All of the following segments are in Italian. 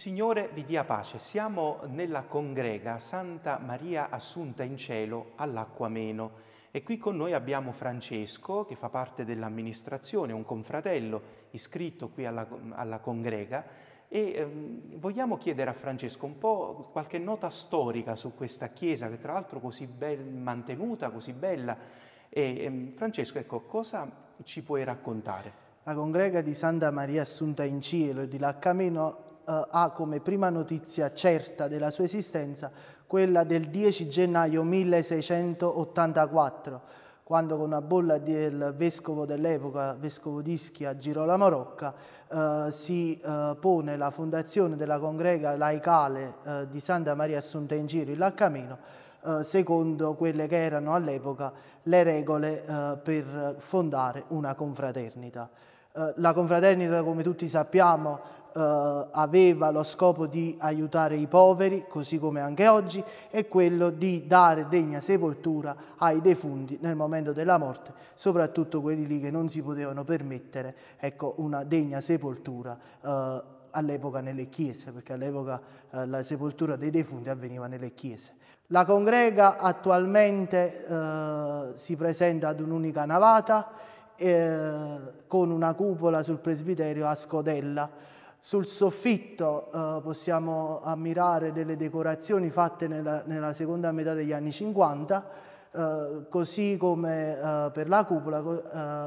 Signore vi dia pace. Siamo nella congrega Santa Maria Assunta in Cielo all'Acquameno e qui con noi abbiamo Francesco che fa parte dell'amministrazione, un confratello iscritto qui alla, alla congrega e ehm, vogliamo chiedere a Francesco un po' qualche nota storica su questa chiesa che tra l'altro così ben mantenuta, così bella. E, ehm, Francesco, ecco, cosa ci puoi raccontare? La congrega di Santa Maria Assunta in Cielo e di Laccameno eh, ha come prima notizia certa della sua esistenza quella del 10 gennaio 1684, quando con una bolla del vescovo dell'epoca, vescovo d'Ischia, Girolamo Rocca, eh, si eh, pone la fondazione della congrega laicale eh, di Santa Maria Assunta in Giro in Laccameno, eh, secondo quelle che erano all'epoca le regole eh, per fondare una confraternita. Eh, la confraternita, come tutti sappiamo, eh, aveva lo scopo di aiutare i poveri, così come anche oggi, e quello di dare degna sepoltura ai defunti nel momento della morte, soprattutto quelli lì che non si potevano permettere ecco, una degna sepoltura. Eh, all'epoca nelle chiese, perché all'epoca eh, la sepoltura dei defunti avveniva nelle chiese. La congrega attualmente eh, si presenta ad un'unica navata, eh, con una cupola sul presbiterio a scodella. Sul soffitto eh, possiamo ammirare delle decorazioni fatte nella, nella, seconda metà degli anni 50, Uh, eh, così come uh, per la cupola, uh,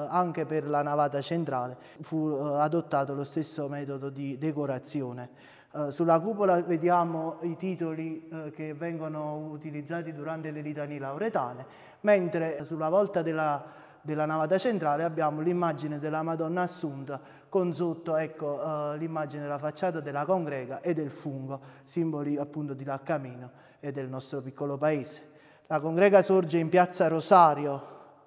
anche per la navata centrale fu adottato lo stesso metodo di decorazione. sulla cupola vediamo i titoli che vengono utilizzati durante le litanie lauretane, mentre sulla volta della della navata centrale abbiamo l'immagine della Madonna Assunta con sotto ecco, eh, l'immagine della facciata della congrega e del fungo, simboli appunto di Laccamino e del nostro piccolo paese. La congrega sorge in Piazza Rosario,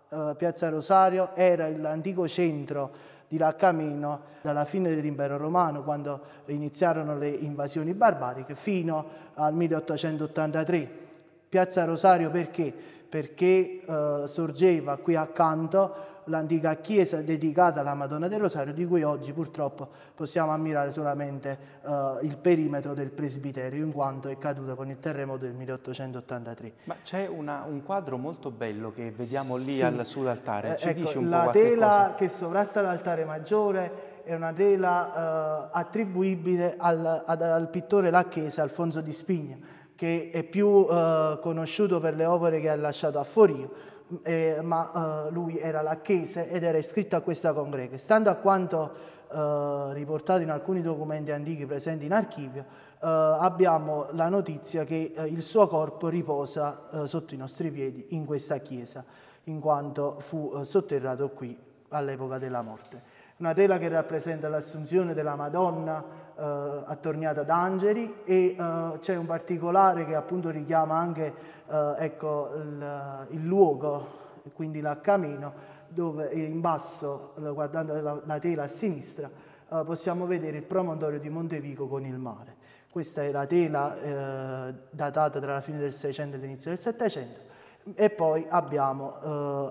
eh, Piazza Rosario era l'antico centro di Laccamino dalla fine dell'impero romano, quando iniziarono le invasioni barbariche, fino al 1883. Piazza Rosario perché? perché eh, sorgeva qui accanto l'antica chiesa dedicata alla Madonna del Rosario, di cui oggi purtroppo possiamo ammirare solamente eh, il perimetro del presbiterio, in quanto è caduta con il terremoto del 1883. Ma c'è un quadro molto bello che vediamo lì sì. al, sull'altare, ci eh, ecco, dici un La tela cosa? che sovrasta l'altare maggiore è una tela eh, attribuibile al, ad, al pittore lacchese Alfonso di Spigna che è più eh, conosciuto per le opere che ha lasciato a Forio, eh, ma eh, lui era lacchese ed era iscritto a questa congrega. Stando a quanto eh, riportato in alcuni documenti antichi presenti in archivio, eh, abbiamo la notizia che eh, il suo corpo riposa sotto i nostri piedi in questa chiesa, in quanto fu sotterrato qui all'epoca della morte. Una tela che rappresenta l'assunzione della Madonna, eh, attorniata da angeli e eh, c'è un particolare che appunto richiama anche eh, ecco, il, il, luogo, quindi l'accamino, dove in basso, guardando la, la tela a sinistra, eh, possiamo vedere il promontorio di Montevico con il mare. Questa è la tela eh, datata tra la fine del 600 e l'inizio del 700 e poi abbiamo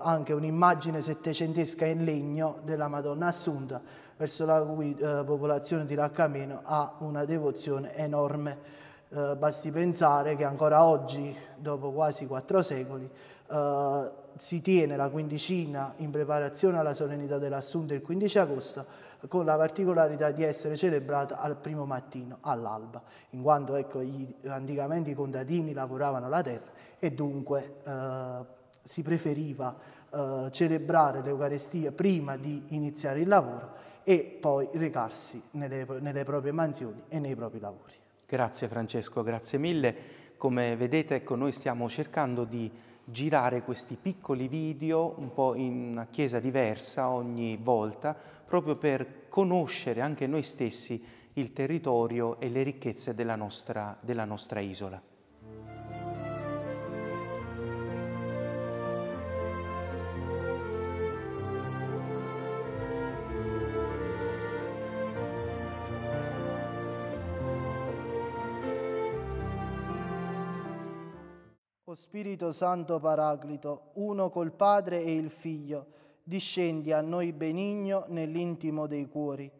eh, anche un'immagine settecentesca in legno della Madonna Assunta verso la cui eh, popolazione di Raccameno ha una devozione enorme. Eh, basti pensare che ancora oggi, dopo quasi quattro secoli, eh, si tiene la quindicina in preparazione alla solennità dell'Assunto il 15 agosto, con la particolarità di essere celebrata al primo mattino, all'alba, in quanto ecco, gli, anticamente i contadini lavoravano la terra e dunque eh, si preferiva eh, celebrare l'Eucarestia prima di iniziare il lavoro e poi recarsi nelle, nelle proprie mansioni e nei propri lavori. Grazie Francesco, grazie mille. Come vedete ecco, noi stiamo cercando di girare questi piccoli video un po' in una chiesa diversa ogni volta, proprio per conoscere anche noi stessi il territorio e le ricchezze della nostra, della nostra isola. Spirito Santo Paraclito, uno col Padre e il Figlio, discendi a noi benigno nell'intimo dei cuori.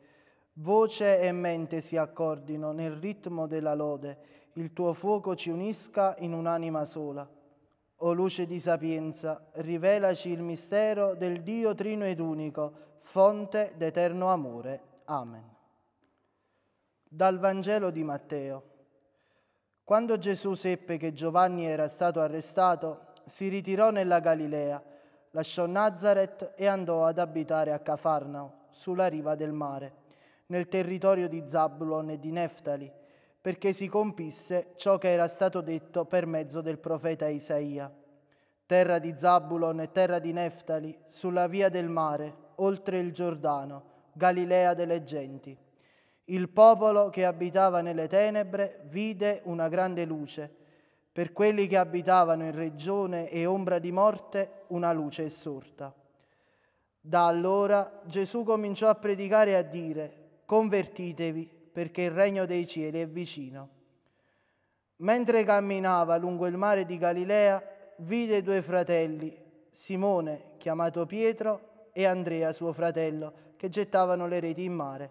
Voce e mente si accordino nel ritmo della lode, il tuo fuoco ci unisca in un'anima sola. O luce di sapienza, rivelaci il mistero del Dio Trino ed Unico, fonte d'eterno amore. Amen. Dal Vangelo di Matteo. Quando Gesù seppe che Giovanni era stato arrestato, si ritirò nella Galilea, lasciò Nazareth e andò ad abitare a Cafarnao, sulla riva del mare, nel territorio di Zabulon e di Neftali, perché si compisse ciò che era stato detto per mezzo del profeta Isaia. Terra di Zabulon e terra di Neftali, sulla via del mare, oltre il Giordano, Galilea delle genti. Il popolo che abitava nelle tenebre vide una grande luce. Per quelli che abitavano in regione e ombra di morte, una luce è sorta. Da allora Gesù cominciò a predicare e a dire, convertitevi perché il regno dei cieli è vicino. Mentre camminava lungo il mare di Galilea, vide due fratelli, Simone, chiamato Pietro, e Andrea, suo fratello, che gettavano le reti in mare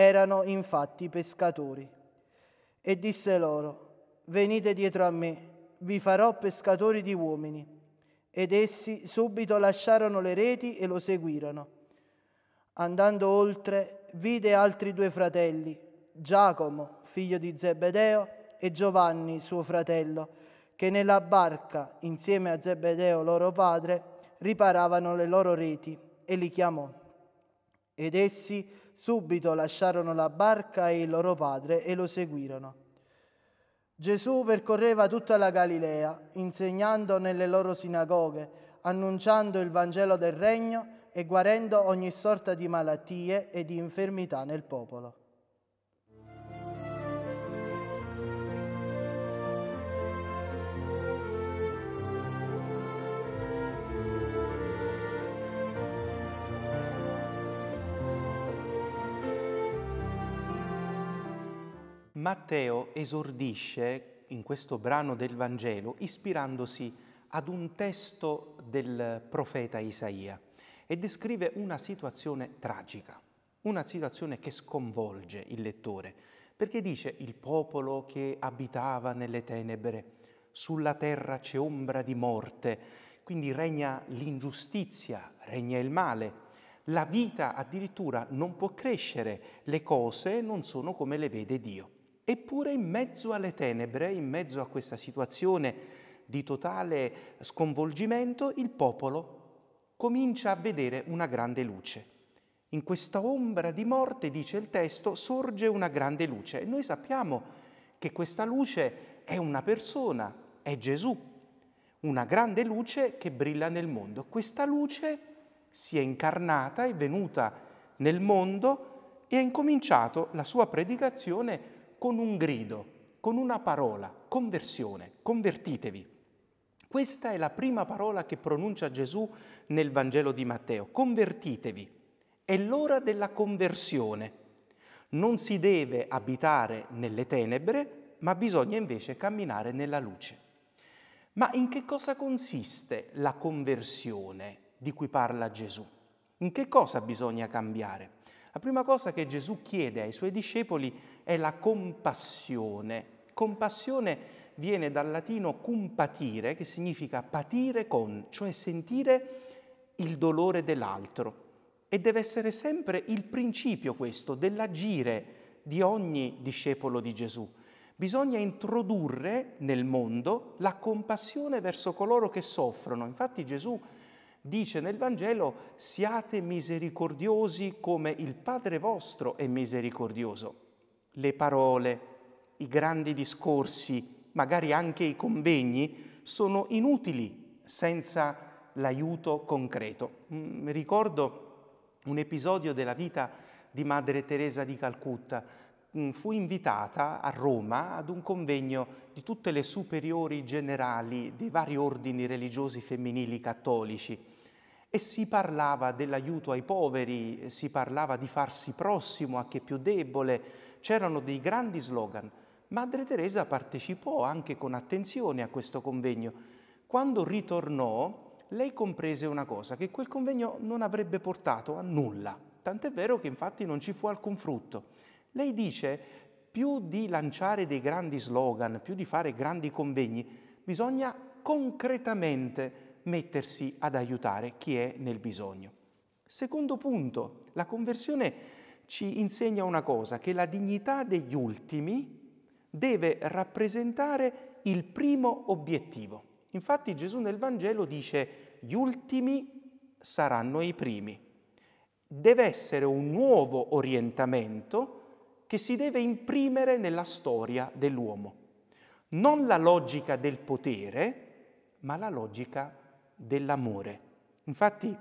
erano infatti pescatori. E disse loro, venite dietro a me, vi farò pescatori di uomini. Ed essi subito lasciarono le reti e lo seguirono. Andando oltre, vide altri due fratelli, Giacomo, figlio di Zebedeo, e Giovanni, suo fratello, che nella barca, insieme a Zebedeo loro padre, riparavano le loro reti, e li chiamò. Ed essi, subito lasciarono la barca e il loro padre e lo seguirono. Gesù percorreva tutta la Galilea, insegnando nelle loro sinagoghe, annunciando il Vangelo del Regno e guarendo ogni sorta di malattie e di infermità nel popolo. Matteo esordisce in questo brano del Vangelo ispirandosi ad un testo del profeta Isaia e descrive una situazione tragica, una situazione che sconvolge il lettore, perché dice il popolo che abitava nelle tenebre, sulla terra c'è ombra di morte, quindi regna l'ingiustizia, regna il male. La vita addirittura non può crescere, le cose non sono come le vede Dio. Eppure in mezzo alle tenebre, in mezzo a questa situazione di totale sconvolgimento, il popolo comincia a vedere una grande luce. In questa ombra di morte, dice il testo, sorge una grande luce. E noi sappiamo che questa luce è una persona, è Gesù, una grande luce che brilla nel mondo. Questa luce si è incarnata, è venuta nel mondo e ha incominciato la sua predicazione con un grido, con una parola, conversione, convertitevi. Questa è la prima parola che pronuncia Gesù nel Vangelo di Matteo, convertitevi. È l'ora della conversione. Non si deve abitare nelle tenebre, ma bisogna invece camminare nella luce. Ma in che cosa consiste la conversione di cui parla Gesù? In che cosa bisogna cambiare? La prima cosa che Gesù chiede ai suoi discepoli è la compassione. Compassione viene dal latino compatire, che significa patire con, cioè sentire il dolore dell'altro. E deve essere sempre il principio questo dell'agire di ogni discepolo di Gesù. Bisogna introdurre nel mondo la compassione verso coloro che soffrono. Infatti Gesù dice nel Vangelo siate misericordiosi come il Padre vostro è misericordioso le parole, i grandi discorsi, magari anche i convegni, sono inutili senza l'aiuto concreto. Mm, ricordo un episodio della vita di Madre Teresa di Calcutta. Mm, fu invitata a Roma ad un convegno di tutte le superiori generali dei vari ordini religiosi femminili cattolici e si parlava dell'aiuto ai poveri, si parlava di farsi prossimo a chi è più debole, c'erano dei grandi slogan. Madre Teresa partecipò anche con attenzione a questo convegno. Quando ritornò, lei comprese una cosa, che quel convegno non avrebbe portato a nulla, tant'è vero che infatti non ci fu alcun frutto. Lei dice, più di lanciare dei grandi slogan, più di fare grandi convegni, bisogna concretamente mettersi ad aiutare chi è nel bisogno. Secondo punto, la conversione ci insegna una cosa, che la dignità degli ultimi deve rappresentare il primo obiettivo. Infatti Gesù nel Vangelo dice gli ultimi saranno i primi. Deve essere un nuovo orientamento che si deve imprimere nella storia dell'uomo. Non la logica del potere, ma la logica dell'amore. Infatti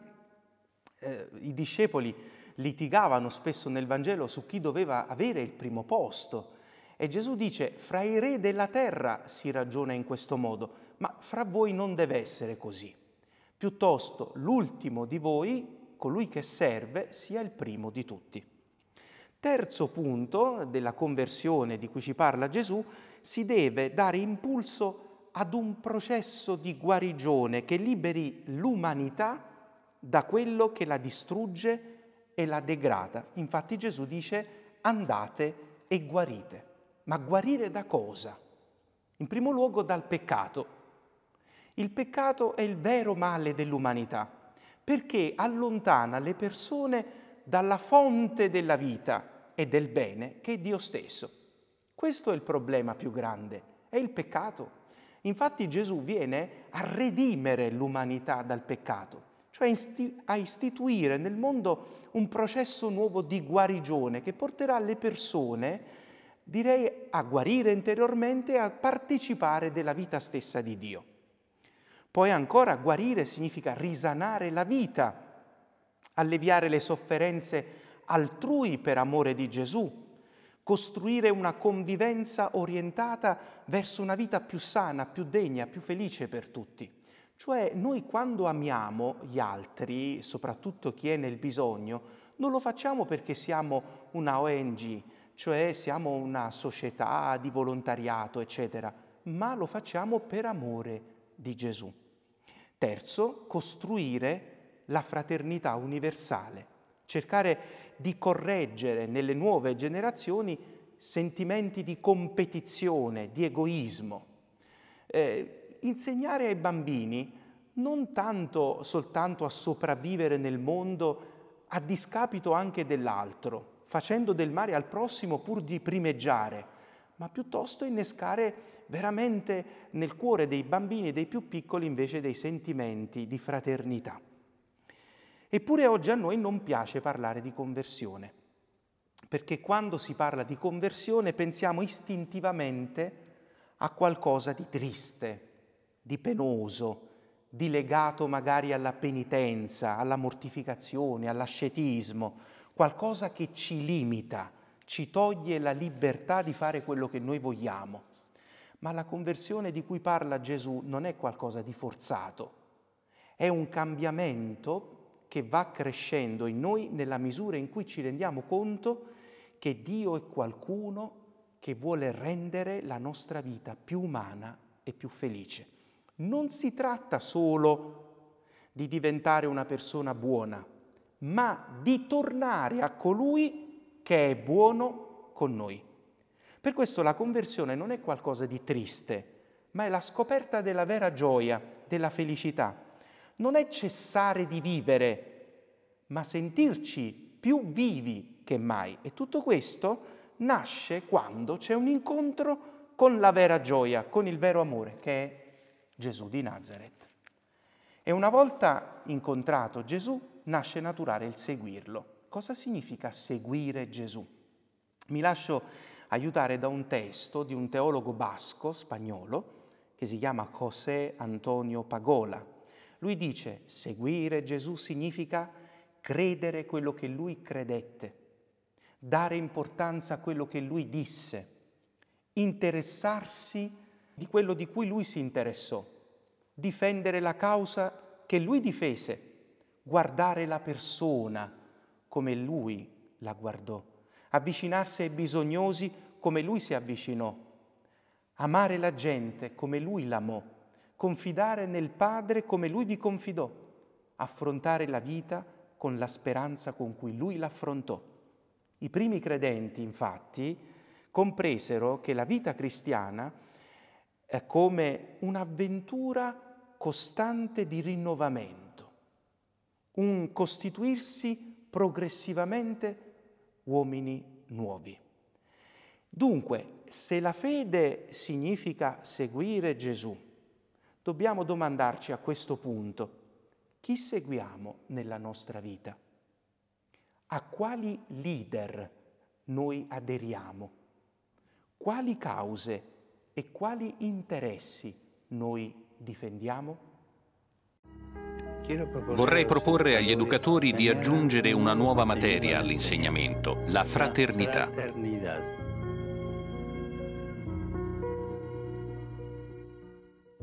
eh, i discepoli litigavano spesso nel Vangelo su chi doveva avere il primo posto e Gesù dice fra i re della terra si ragiona in questo modo, ma fra voi non deve essere così. Piuttosto l'ultimo di voi, colui che serve, sia il primo di tutti. Terzo punto della conversione di cui ci parla Gesù, si deve dare impulso ad un processo di guarigione che liberi l'umanità da quello che la distrugge e la degrada. Infatti Gesù dice andate e guarite. Ma guarire da cosa? In primo luogo dal peccato. Il peccato è il vero male dell'umanità perché allontana le persone dalla fonte della vita e del bene che è Dio stesso. Questo è il problema più grande, è il peccato. Infatti Gesù viene a redimere l'umanità dal peccato, cioè a istituire nel mondo un processo nuovo di guarigione che porterà le persone, direi, a guarire interiormente e a partecipare della vita stessa di Dio. Poi ancora guarire significa risanare la vita, alleviare le sofferenze altrui per amore di Gesù, costruire una convivenza orientata verso una vita più sana, più degna, più felice per tutti. Cioè noi quando amiamo gli altri, soprattutto chi è nel bisogno, non lo facciamo perché siamo una ONG, cioè siamo una società di volontariato, eccetera, ma lo facciamo per amore di Gesù. Terzo, costruire la fraternità universale, cercare di correggere nelle nuove generazioni sentimenti di competizione, di egoismo. Eh, insegnare ai bambini non tanto soltanto a sopravvivere nel mondo a discapito anche dell'altro, facendo del male al prossimo pur di primeggiare, ma piuttosto innescare veramente nel cuore dei bambini e dei più piccoli invece dei sentimenti di fraternità. Eppure oggi a noi non piace parlare di conversione, perché quando si parla di conversione pensiamo istintivamente a qualcosa di triste, di penoso, di legato magari alla penitenza, alla mortificazione, all'ascetismo, qualcosa che ci limita, ci toglie la libertà di fare quello che noi vogliamo. Ma la conversione di cui parla Gesù non è qualcosa di forzato, è un cambiamento che va crescendo in noi nella misura in cui ci rendiamo conto che Dio è qualcuno che vuole rendere la nostra vita più umana e più felice. Non si tratta solo di diventare una persona buona, ma di tornare a colui che è buono con noi. Per questo la conversione non è qualcosa di triste, ma è la scoperta della vera gioia, della felicità non è cessare di vivere, ma sentirci più vivi che mai. E tutto questo nasce quando c'è un incontro con la vera gioia, con il vero amore, che è Gesù di Nazareth. E una volta incontrato Gesù, nasce naturale il seguirlo. Cosa significa seguire Gesù? Mi lascio aiutare da un testo di un teologo basco, spagnolo, che si chiama José Antonio Pagola, lui dice, seguire Gesù significa credere quello che lui credette, dare importanza a quello che lui disse, interessarsi di quello di cui lui si interessò, difendere la causa che lui difese, guardare la persona come lui la guardò, avvicinarsi ai bisognosi come lui si avvicinò, amare la gente come lui l'amò confidare nel Padre come Lui vi confidò, affrontare la vita con la speranza con cui Lui l'affrontò. I primi credenti, infatti, compresero che la vita cristiana è come un'avventura costante di rinnovamento, un costituirsi progressivamente uomini nuovi. Dunque, se la fede significa seguire Gesù, dobbiamo domandarci a questo punto, chi seguiamo nella nostra vita? A quali leader noi aderiamo? Quali cause e quali interessi noi difendiamo? Vorrei proporre agli educatori di aggiungere una nuova materia all'insegnamento, la fraternità. La fraternità.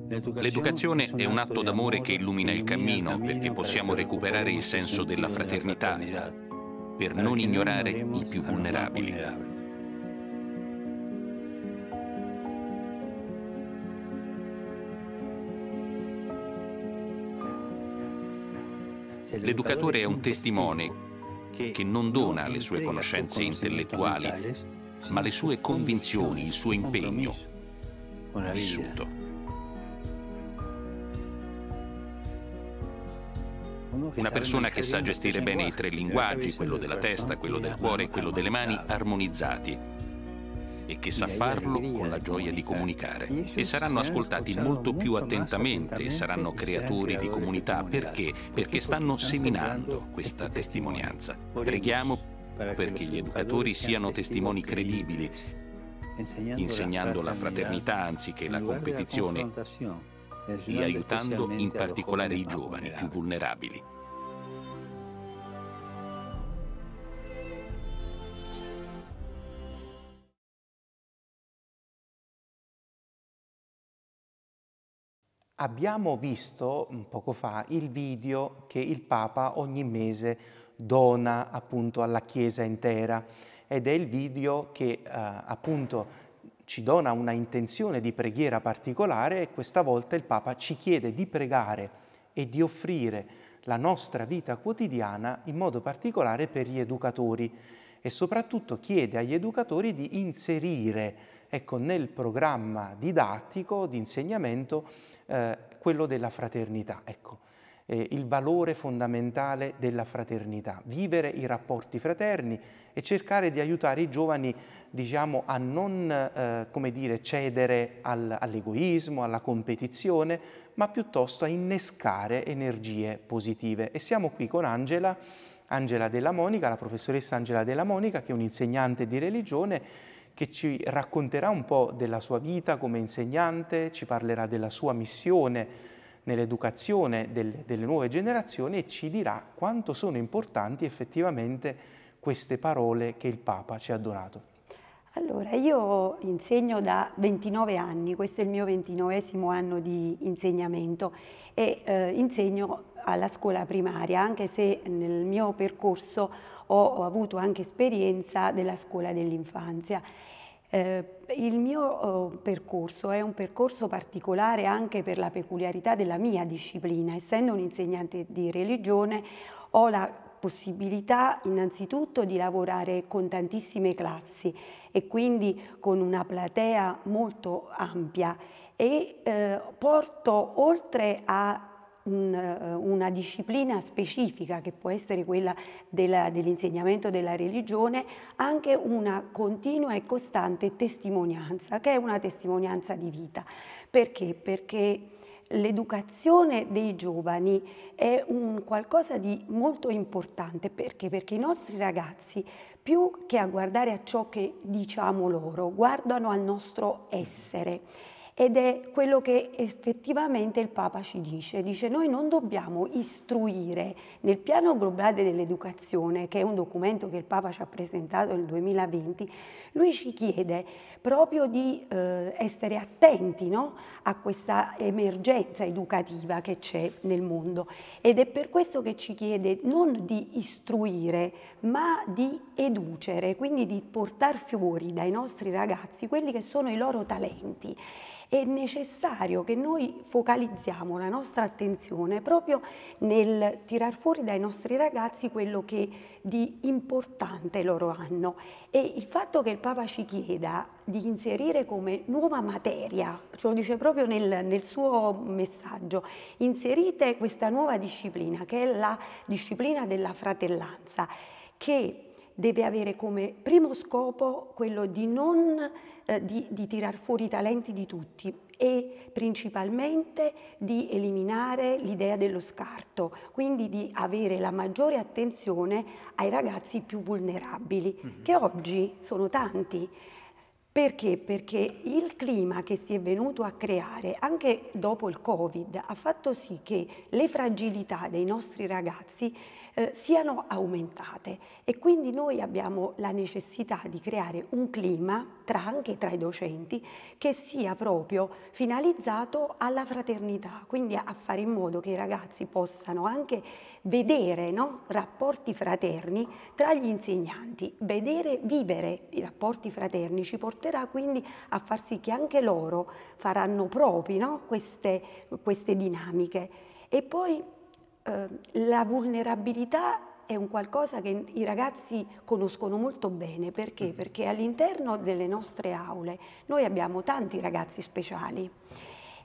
L'educazione è un atto d'amore che illumina il cammino perché possiamo recuperare il senso della fraternità, per non ignorare i più vulnerabili. L'educatore è un testimone che non dona le sue conoscenze intellettuali, ma le sue convinzioni, il suo impegno vissuto. Una persona che sa gestire bene i tre linguaggi, quello della testa, quello del cuore e quello delle mani, armonizzati e che sa farlo con la gioia di comunicare. E saranno eh. ascoltati molto più attentamente e saranno creatori di comunità. Perché? Perché stanno seminando questa testimonianza. Preghiamo perché gli educatori siano testimoni credibili, insegnando la fraternità anziché la competizione e aiutando in particolare i giovani più vulnerabili. Abbiamo visto mm, poco fa il video che il Papa ogni mese dona appunto alla Chiesa intera ed è il video che eh, appunto ci dona una intenzione di preghiera particolare e questa volta il Papa ci chiede di pregare e di offrire la nostra vita quotidiana in modo particolare per gli educatori e soprattutto chiede agli educatori di inserire ecco, nel programma didattico di insegnamento eh, quello della fraternità, ecco, eh, il valore fondamentale della fraternità, vivere i rapporti fraterni e cercare di aiutare i giovani diciamo, a non eh, dire, cedere al, all'egoismo, alla competizione, ma piuttosto a innescare energie positive. E siamo qui con Angela, Angela Della Monica, la professoressa Angela Della Monica, che è un'insegnante di religione, che ci racconterà un po' della sua vita come insegnante, ci parlerà della sua missione nell'educazione delle, delle nuove generazioni e ci dirà quanto sono importanti effettivamente queste parole che il Papa ci ha donato. Allora, io insegno da 29 anni, questo è il mio 29 anno di insegnamento e eh, insegno alla scuola primaria, anche se nel mio percorso ho, ho avuto anche esperienza della scuola dell'infanzia. Eh, il mio eh, percorso è un percorso particolare anche per la peculiarità della mia disciplina. Essendo un insegnante di religione ho la possibilità innanzitutto di lavorare con tantissime classi e quindi con una platea molto ampia e eh, porto oltre a un, eh, una disciplina specifica che può essere quella dell'insegnamento della religione, anche una continua e costante testimonianza, che è una testimonianza di vita. Perché? Perché l'educazione dei giovani è un qualcosa di molto importante perché? perché? i nostri ragazzi più che a guardare a ciò che diciamo loro guardano al nostro essere ed è quello che effettivamente il Papa ci dice. Dice noi non dobbiamo istruire nel piano globale dell'educazione, che è un documento che il Papa ci ha presentato nel 2020, lui ci chiede proprio di eh, essere attenti no? a questa emergenza educativa che c'è nel mondo ed è per questo che ci chiede non di istruire ma di educere, quindi di portare fuori dai nostri ragazzi quelli che sono i loro talenti è necessario che noi focalizziamo la nostra attenzione proprio nel tirar fuori dai nostri ragazzi quello che di importante loro hanno e il fatto che il Papa ci chieda di inserire come nuova materia, ce lo dice proprio nel, nel suo messaggio, inserite questa nuova disciplina che è la disciplina della fratellanza che deve avere come primo scopo quello di, non, eh, di, di tirar fuori i talenti di tutti e principalmente di eliminare l'idea dello scarto, quindi di avere la maggiore attenzione ai ragazzi più vulnerabili, mm -hmm. che oggi sono tanti. Perché? Perché il clima che si è venuto a creare anche dopo il Covid ha fatto sì che le fragilità dei nostri ragazzi eh, siano aumentate e quindi noi abbiamo la necessità di creare un clima tra, anche tra i docenti che sia proprio finalizzato alla fraternità, quindi a fare in modo che i ragazzi possano anche vedere no, rapporti fraterni tra gli insegnanti, vedere, vivere i rapporti fraterni ci porterà quindi a far sì che anche loro faranno propri no, queste, queste dinamiche. E poi Ehm, la vulnerabilità è un qualcosa che i ragazzi conoscono molto bene, perché? Mm-hmm. Perché all'interno delle nostre aule noi abbiamo tanti ragazzi speciali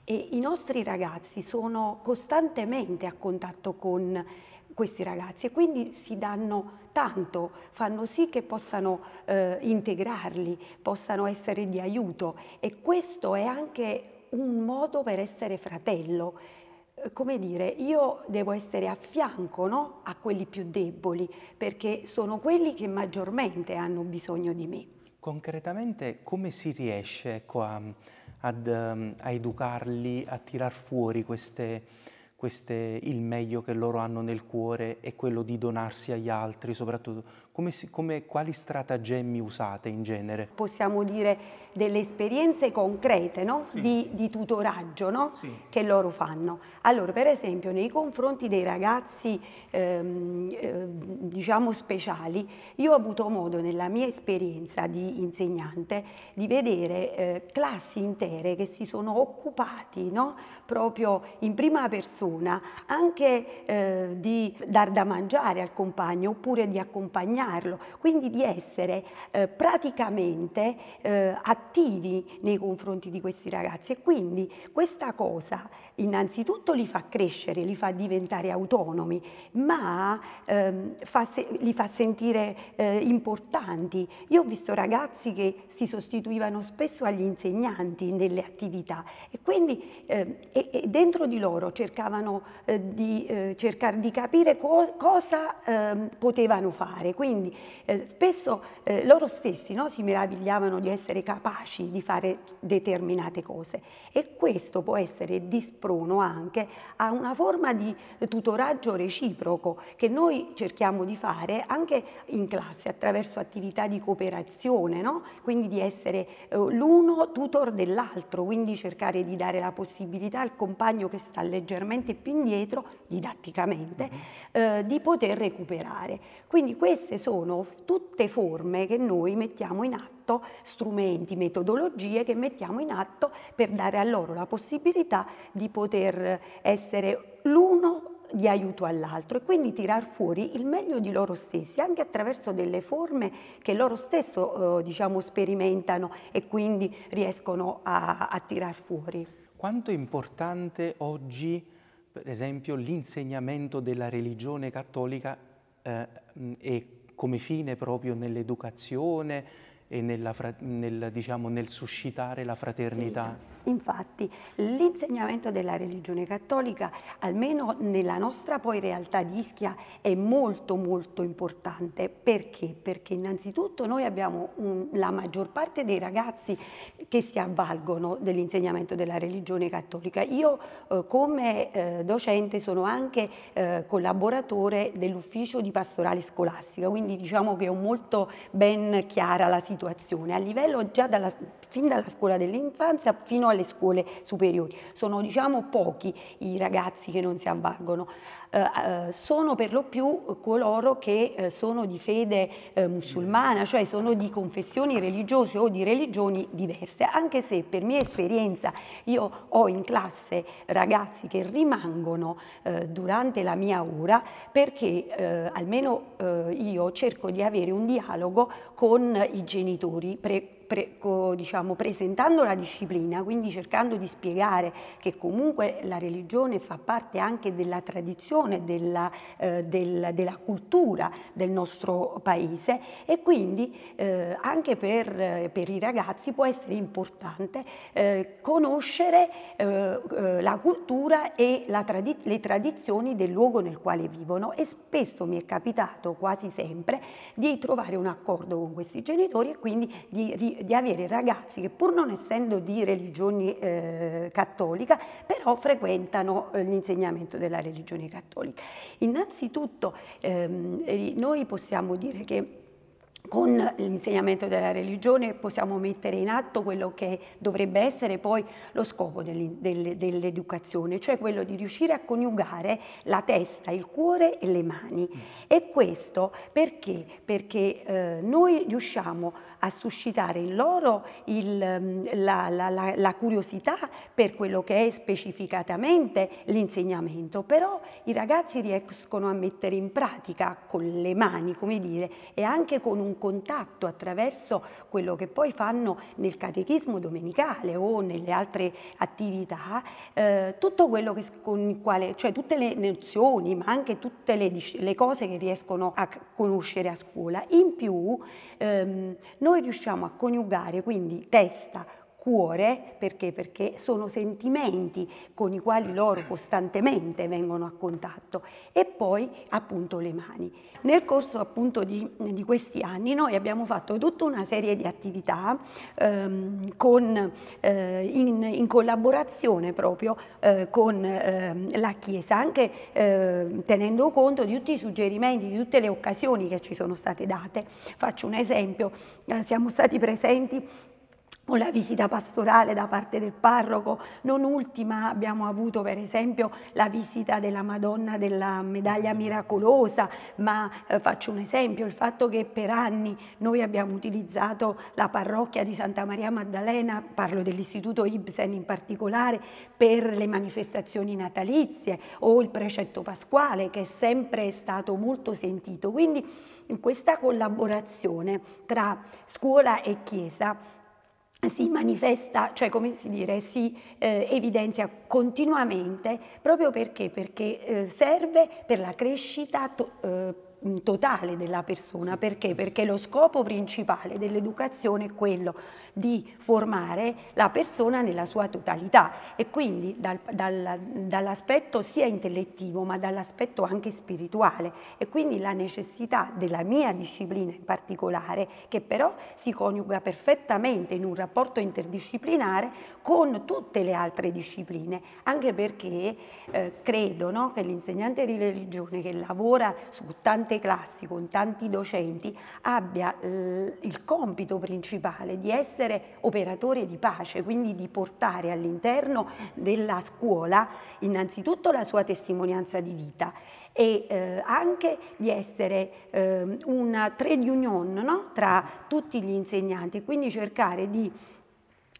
e i nostri ragazzi sono costantemente a contatto con questi ragazzi e quindi si danno tanto, fanno sì che possano eh, integrarli, possano essere di aiuto e questo è anche un modo per essere fratello, come dire, io devo essere a fianco no? a quelli più deboli, perché sono quelli che maggiormente hanno bisogno di me. Concretamente come si riesce ecco, a, ad, ehm, a, educarli, a tirar fuori queste, queste, il meglio che loro hanno nel cuore e quello di donarsi agli altri soprattutto? Come come, quali stratagemmi usate in genere? Possiamo dire delle esperienze concrete no? sì. di, di, tutoraggio no? sì. che loro fanno. Allora, per esempio, nei confronti dei ragazzi ehm, eh, diciamo speciali, io ho avuto modo nella mia esperienza di insegnante di vedere eh, classi intere che si sono occupati no? proprio in prima persona anche eh, di dar da mangiare al compagno oppure di accompagnarlo, quindi di essere eh, praticamente eh, attivi attivi nei confronti di questi ragazzi e quindi questa cosa innanzitutto li fa crescere, li fa diventare autonomi, ma ehm, fa se, li fa sentire eh, importanti. Io ho visto ragazzi che si sostituivano spesso agli insegnanti nelle attività e quindi eh, e, e dentro di loro cercavano eh, di eh, cercare di capire co cosa ehm, potevano fare. Quindi eh, spesso eh, loro stessi no, si meravigliavano di essere capaci capaci di fare determinate cose e questo può essere di sprono anche a una forma di tutoraggio reciproco che noi cerchiamo di fare anche in classe attraverso attività di cooperazione, no? quindi di essere eh, l'uno tutor dell'altro, quindi cercare di dare la possibilità al compagno che sta leggermente più indietro, didatticamente, mm -hmm. eh, di poter recuperare. Quindi queste sono tutte forme che noi mettiamo in atto atto strumenti, metodologie che mettiamo in atto per dare a loro la possibilità di poter essere l'uno di aiuto all'altro e quindi tirar fuori il meglio di loro stessi anche attraverso delle forme che loro stesso eh, diciamo sperimentano e quindi riescono a, a tirar fuori. Quanto è importante oggi per esempio l'insegnamento della religione cattolica eh, e come fine proprio nell'educazione, e nella, nel, diciamo, nel suscitare la fraternità Infatti l'insegnamento della religione cattolica, almeno nella nostra poi realtà di Ischia, è molto molto importante. Perché? Perché innanzitutto noi abbiamo un, la maggior parte dei ragazzi che si avvalgono dell'insegnamento della religione cattolica. Io eh, come eh, docente sono anche eh, collaboratore dell'ufficio di pastorale scolastica, quindi diciamo che ho molto ben chiara la situazione. A livello già dalla, fin dalla scuola dell'infanzia fino a alle scuole superiori. Sono diciamo pochi i ragazzi che non si avvalgono. Eh, eh sono per lo più coloro che eh, sono di fede eh, musulmana, cioè sono di confessioni religiose o di religioni diverse, anche se per mia esperienza io ho in classe ragazzi che rimangono durante la mia ora perché almeno io cerco di avere un dialogo con i genitori pre pre, co, diciamo, presentando la disciplina, quindi cercando di spiegare che comunque la religione fa parte anche della tradizione, della, eh, del, della cultura del nostro paese e quindi eh, anche per, per, i ragazzi può essere importante eh, conoscere eh, eh, la cultura e la tradi le tradizioni del luogo nel quale vivono e spesso mi è capitato quasi sempre di trovare un accordo con questi genitori e quindi di di avere ragazzi che pur non essendo di religione eh, cattolica, però frequentano eh, l'insegnamento della religione cattolica. Innanzitutto ehm, noi possiamo dire che con l'insegnamento della religione possiamo mettere in atto quello che dovrebbe essere poi lo scopo dell'educazione, cioè quello di riuscire a coniugare la testa, il cuore e le mani. E questo perché? Perché eh, noi riusciamo a suscitare in loro il, mm, la, la, la, curiosità per quello che è specificatamente l'insegnamento, però i ragazzi riescono a mettere in pratica con le mani, come dire, e anche con un contatto attraverso quello che poi fanno nel catechismo domenicale o nelle altre attività, eh, tutto quello che, con quale, cioè tutte le nozioni, ma anche tutte le, le cose che riescono a conoscere a scuola. In più, ehm, noi riusciamo a coniugare quindi testa, cuore, perché? Perché sono sentimenti con i quali loro costantemente vengono a contatto e poi appunto le mani. Nel corso appunto di, di questi anni noi abbiamo fatto tutta una serie di attività ehm, con, eh, in, in, collaborazione proprio eh, con eh, la Chiesa, anche ehm, tenendo conto di tutti i suggerimenti, di tutte le occasioni che ci sono state date. Faccio un esempio, eh, siamo stati presenti o la visita pastorale da parte del parroco. Non ultima abbiamo avuto per esempio la visita della Madonna della Medaglia Miracolosa, ma eh, faccio un esempio, il fatto che per anni noi abbiamo utilizzato la parrocchia di Santa Maria Maddalena, parlo dell'istituto Ibsen in particolare, per le manifestazioni natalizie o il precetto pasquale che è sempre stato molto sentito. Quindi questa collaborazione tra scuola e chiesa si manifesta, cioè come si dire, si eh, evidenzia continuamente proprio perché, perché eh, serve per la crescita to eh, totale della persona, perché? Perché lo scopo principale dell'educazione è quello di formare la persona nella sua totalità e quindi dal, dal, dall'aspetto sia intellettivo ma dall'aspetto anche spirituale e quindi la necessità della mia disciplina in particolare che però si coniuga perfettamente in un rapporto interdisciplinare con tutte le altre discipline anche perché eh, credo no, che l'insegnante di religione che lavora su tante classi con tanti docenti abbia il compito principale di essere essere operatori di pace, quindi di portare all'interno della scuola innanzitutto la sua testimonianza di vita e eh, anche di essere eh, una trade union no? tra tutti gli insegnanti quindi cercare di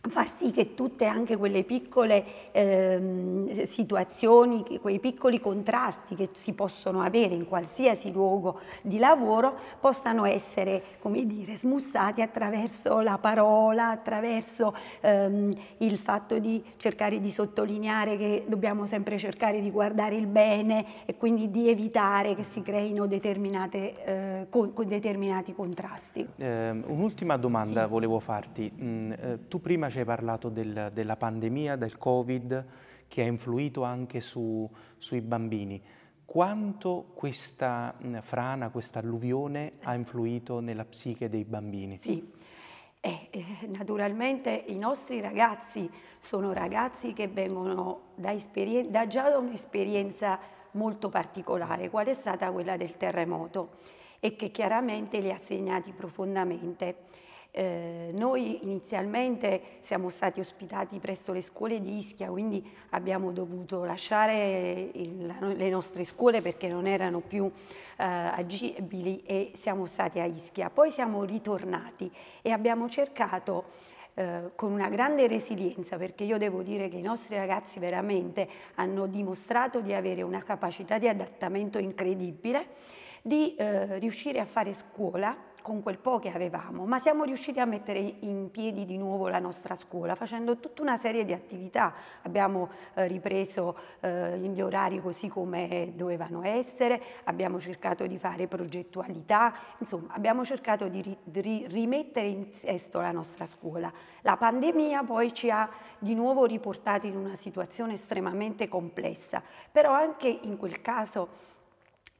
far sì che tutte anche quelle piccole eh, situazioni, quei piccoli contrasti che si possono avere in qualsiasi luogo di lavoro possano essere, come dire, smussati attraverso la parola, attraverso ehm, il fatto di cercare di sottolineare che dobbiamo sempre cercare di guardare il bene e quindi di evitare che si creino eh, con, con determinati contrasti. Eh, un'ultima domanda sì. volevo farti. Mm, eh, tu prima ci hai parlato del, della pandemia, del Covid, che ha influito anche su, sui bambini. Quanto questa frana, questa alluvione ha influito nella psiche dei bambini? Sì, eh, eh, naturalmente i nostri ragazzi sono ragazzi che vengono da, da già da un'esperienza molto particolare, qual è stata quella del terremoto, e che chiaramente li ha segnati profondamente. Eh, noi inizialmente siamo stati ospitati presso le scuole di Ischia, quindi abbiamo dovuto lasciare il, le nostre scuole perché non erano più eh, agibili e siamo stati a Ischia. Poi siamo ritornati e abbiamo cercato eh, con una grande resilienza perché io devo dire che i nostri ragazzi veramente hanno dimostrato di avere una capacità di adattamento incredibile, di eh, riuscire a fare scuola con quel po' che avevamo, ma siamo riusciti a mettere in piedi di nuovo la nostra scuola facendo tutta una serie di attività. Abbiamo eh, ripreso eh, gli orari così come dovevano essere, abbiamo cercato di fare progettualità, insomma abbiamo cercato di, ri di rimettere in sesto la nostra scuola. La pandemia poi ci ha di nuovo riportati in una situazione estremamente complessa, però anche in quel caso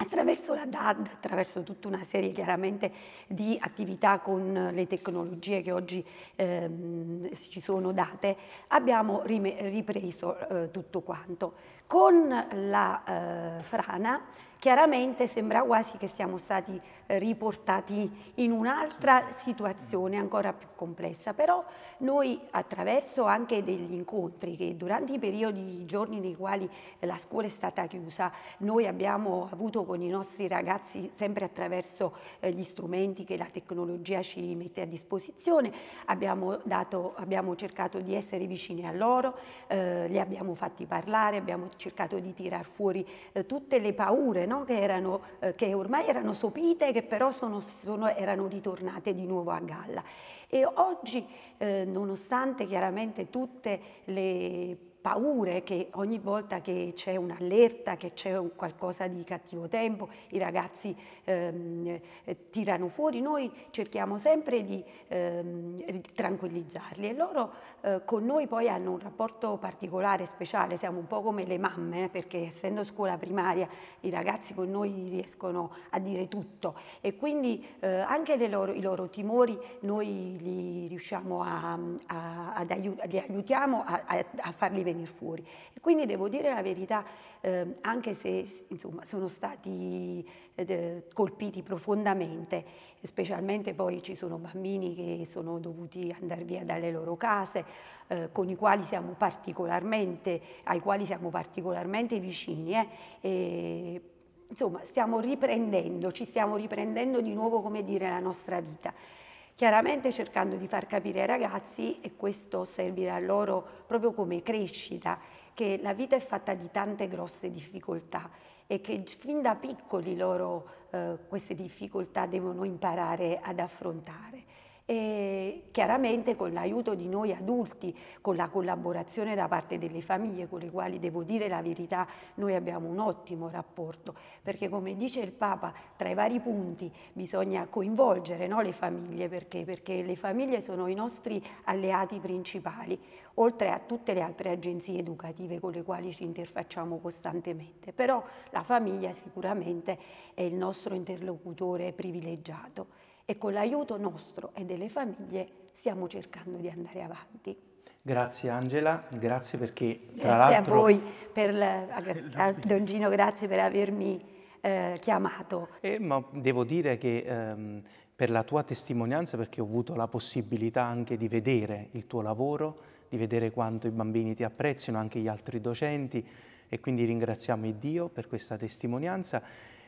attraverso la DAD, attraverso tutta una serie chiaramente di attività con le tecnologie che oggi ehm, ci sono date, abbiamo ripreso eh, tutto quanto. Con la eh, frana chiaramente sembra quasi che siamo stati riportati in un'altra situazione ancora più complessa. Però noi attraverso anche degli incontri che durante i periodi, i giorni nei quali la scuola è stata chiusa, noi abbiamo avuto con i nostri ragazzi, sempre attraverso eh, gli strumenti che la tecnologia ci mette a disposizione, abbiamo, dato, abbiamo cercato di essere vicini a loro, eh, li abbiamo fatti parlare, abbiamo cercato di tirar fuori eh, tutte le paure no? che, erano, eh, che ormai erano sopite, che che però sono, sono, erano ritornate di nuovo a galla. E oggi, eh, nonostante chiaramente tutte le paure che ogni volta che c'è un'allerta, che c'è un qualcosa di cattivo tempo, i ragazzi ehm, eh, tirano fuori, noi cerchiamo sempre di ehm, tranquillizzarli e loro eh, con noi poi hanno un rapporto particolare, speciale, siamo un po' come le mamme, eh, perché essendo scuola primaria i ragazzi con noi riescono a dire tutto e quindi eh, anche loro, i loro timori noi li riusciamo a, a, ad aiut li aiutiamo a, a farli vedere venire fuori. E quindi devo dire la verità, eh, anche se insomma, sono stati eh, colpiti profondamente, specialmente poi ci sono bambini che sono dovuti andare via dalle loro case, eh, con i quali siamo particolarmente, ai quali siamo particolarmente vicini. Eh. E, insomma, stiamo riprendendo, ci stiamo riprendendo di nuovo, come dire, la nostra vita chiaramente cercando di far capire ai ragazzi, e questo servirà loro proprio come crescita, che la vita è fatta di tante grosse difficoltà e che fin da piccoli loro eh, queste difficoltà devono imparare ad affrontare. E chiaramente con l'aiuto di noi adulti, con la collaborazione da parte delle famiglie con le quali devo dire la verità, noi abbiamo un ottimo rapporto, perché come dice il Papa, tra i vari punti bisogna coinvolgere no, le famiglie, perché? perché le famiglie sono i nostri alleati principali, oltre a tutte le altre agenzie educative con le quali ci interfacciamo costantemente, però la famiglia sicuramente è il nostro interlocutore privilegiato e con l'aiuto nostro e delle famiglie stiamo cercando di andare avanti. Grazie Angela, grazie perché tra l'altro... Grazie a voi, la, a eh, Don Gino, grazie per avermi eh, chiamato. Eh, ma devo dire che ehm, per la tua testimonianza, perché ho avuto la possibilità anche di vedere il tuo lavoro, di vedere quanto i bambini ti apprezzino, anche gli altri docenti, e quindi ringraziamo Dio per questa testimonianza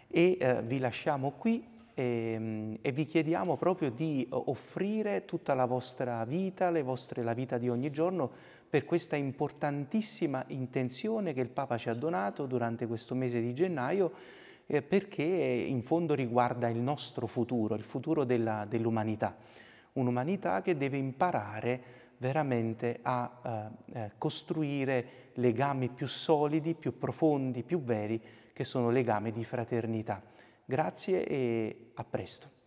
e eh, vi lasciamo qui e, ehm, e, vi chiediamo proprio di eh, offrire tutta la vostra vita, vostre, la vita di ogni giorno per questa importantissima intenzione che il Papa ci ha donato durante questo mese di gennaio eh, perché in fondo riguarda il nostro futuro, il futuro dell'umanità. Dell Un'umanità che deve imparare veramente a eh, eh, costruire legami più solidi, più profondi, più veri, che sono legami di fraternità. Grazie e a presto.